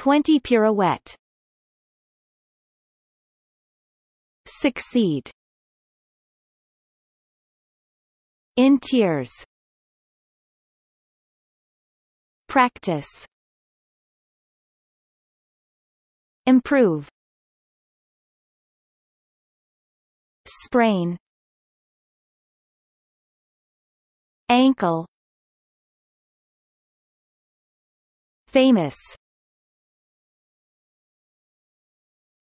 20 pirouette succeed in tears practice improve sprain ankle famous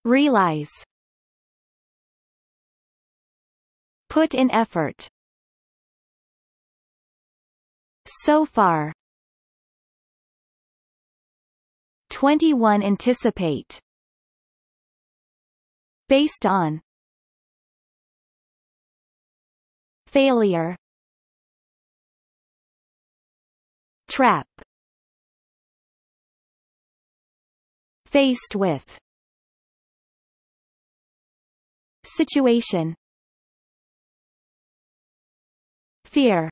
Realize Put in effort So far 21 Anticipate Based on Failure Trap Faced with Situation Fear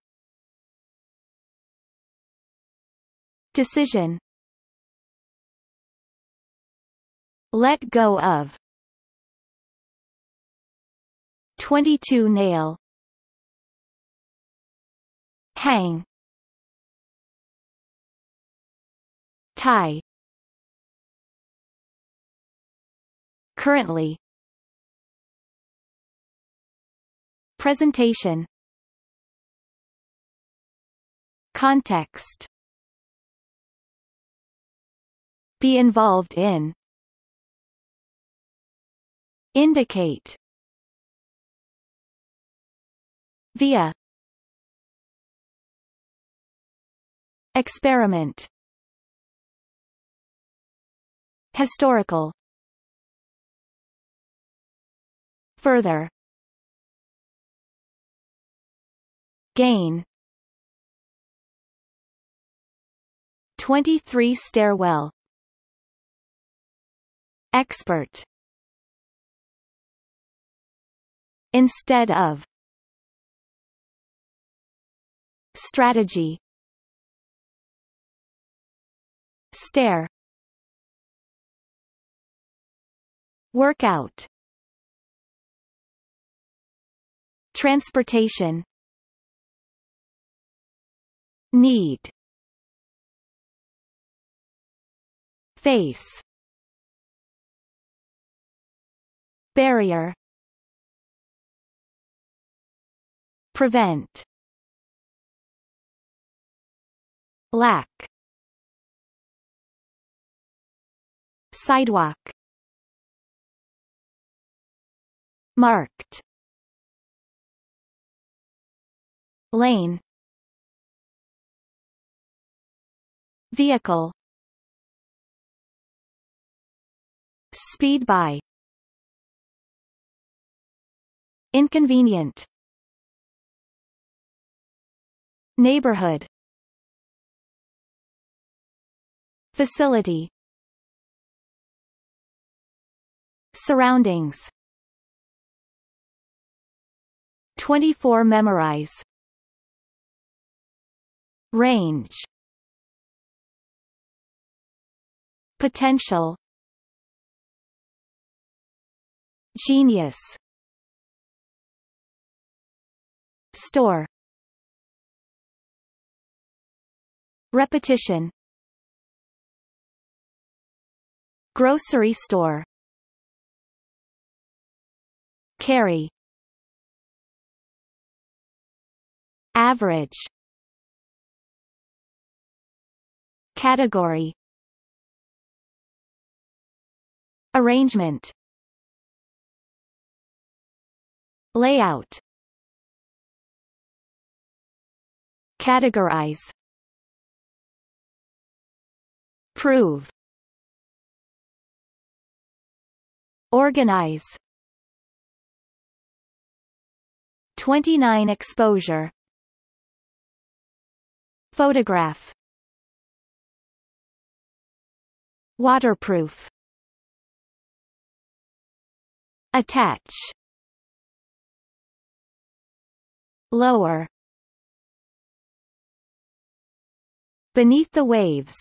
Decision Let go of 22 nail hang tie currently Presentation Context Be involved in Indicate Via Experiment Historical Further gain 23 stairwell expert instead of strategy stare workout transportation Need Face Barrier Prevent Lack Sidewalk Marked Lane Vehicle Speed by Inconvenient Neighborhood Facility Surroundings 24 Memorize Range Potential Genius Store Repetition Grocery store Carry Average Category Arrangement Layout Categorize Prove Organize 29 Exposure Photograph Waterproof Attach. Lower. Beneath the waves.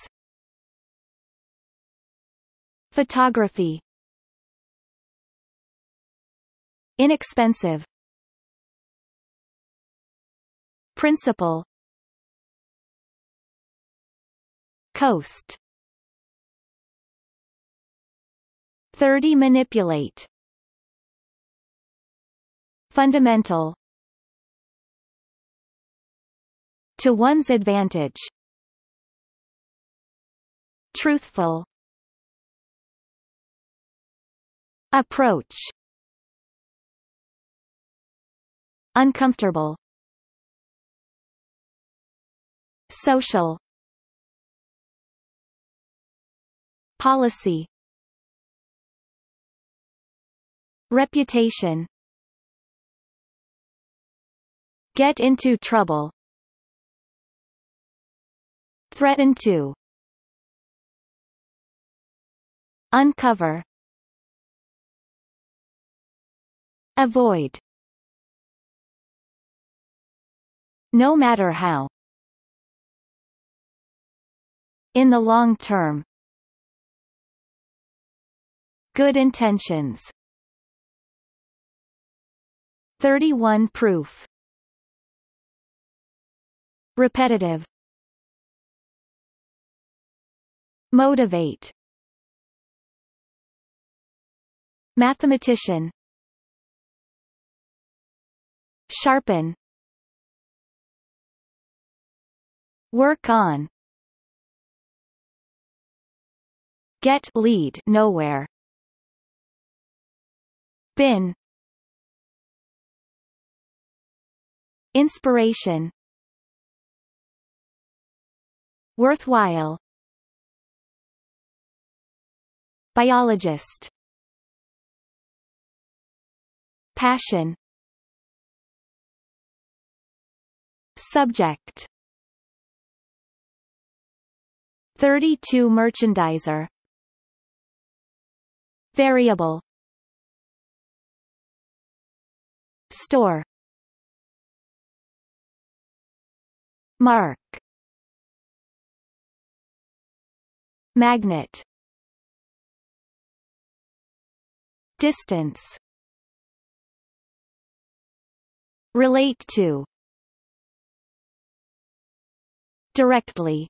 Photography. Inexpensive. Principle. Coast. 30 Manipulate Fundamental To one's advantage Truthful Approach Uncomfortable Social Policy Reputation Get into trouble. Threaten to. Uncover. Avoid. No matter how. In the long term. Good intentions. 31 proof Repetitive Motivate Mathematician Sharpen Work on Get lead nowhere Bin Inspiration Worthwhile Biologist Passion Subject 32 Merchandiser Variable Store Mark Magnet Distance Relate to Directly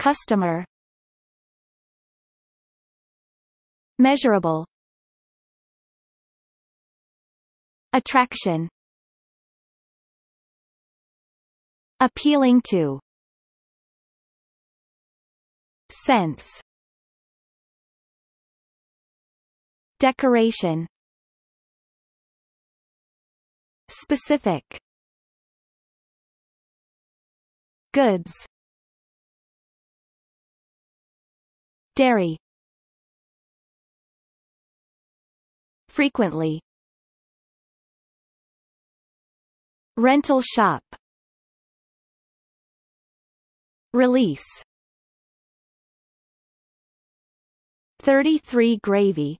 Customer Measurable Attraction Appealing to Sense Decoration Specific Goods Dairy Frequently Rental shop Release 33 gravy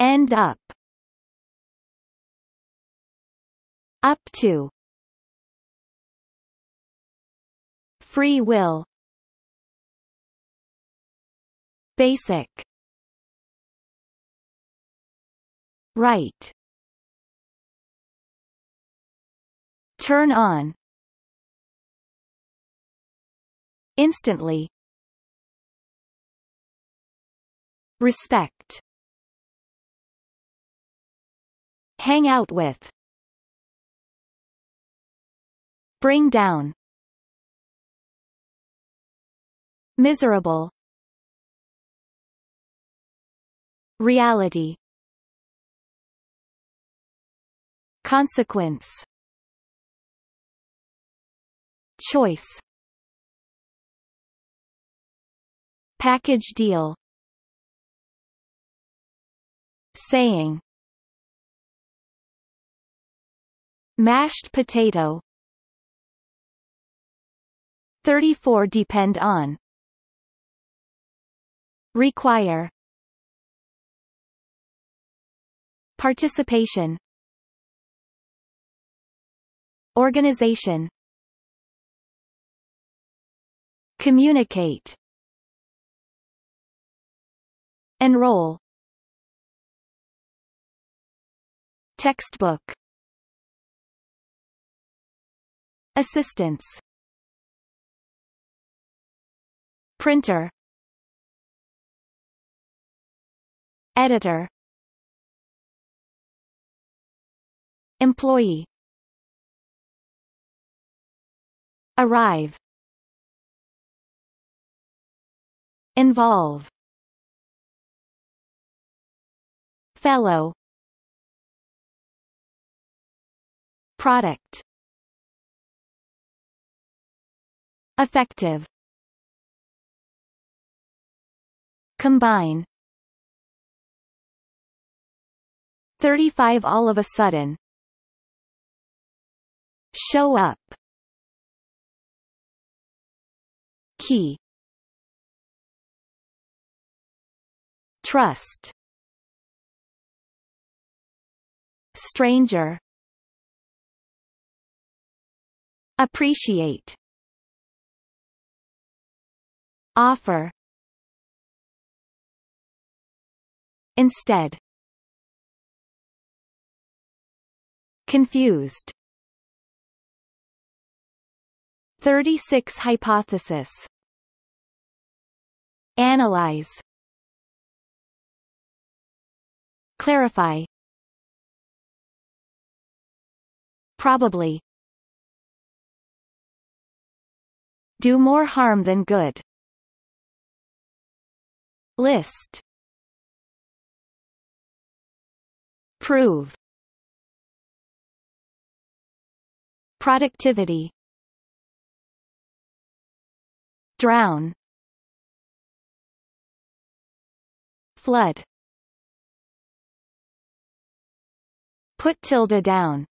end up up to free will basic right turn on instantly Respect. Hang out with. Bring down. Miserable. Reality. Consequence. Choice. Package deal saying mashed potato 34 depend on require participation organization communicate enroll Textbook Assistance Printer Editor Employee Arrive Involve Fellow Product Effective Combine 35 all of a sudden Show up Key Trust Stranger Appreciate Offer Instead Confused 36 Hypothesis Analyze Clarify Probably do more harm than good. List Prove Productivity Drown Flood Put tilde down